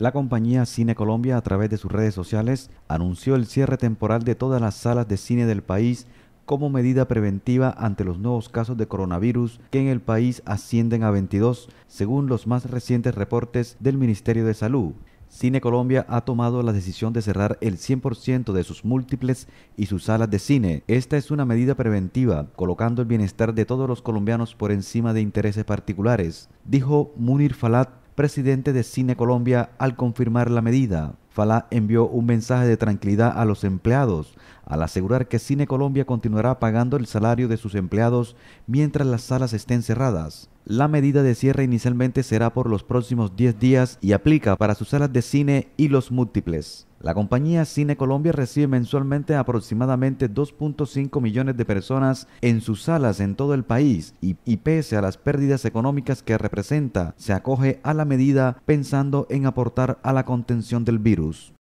La compañía Cine Colombia, a través de sus redes sociales, anunció el cierre temporal de todas las salas de cine del país como medida preventiva ante los nuevos casos de coronavirus que en el país ascienden a 22, según los más recientes reportes del Ministerio de Salud. Cine Colombia ha tomado la decisión de cerrar el 100% de sus múltiples y sus salas de cine. Esta es una medida preventiva, colocando el bienestar de todos los colombianos por encima de intereses particulares, dijo Munir Falat, presidente de Cine Colombia, al confirmar la medida. Fala envió un mensaje de tranquilidad a los empleados al asegurar que Cine Colombia continuará pagando el salario de sus empleados mientras las salas estén cerradas. La medida de cierre inicialmente será por los próximos 10 días y aplica para sus salas de cine y los múltiples. La compañía Cine Colombia recibe mensualmente aproximadamente 2.5 millones de personas en sus salas en todo el país y, y, pese a las pérdidas económicas que representa, se acoge a la medida pensando en aportar a la contención del virus.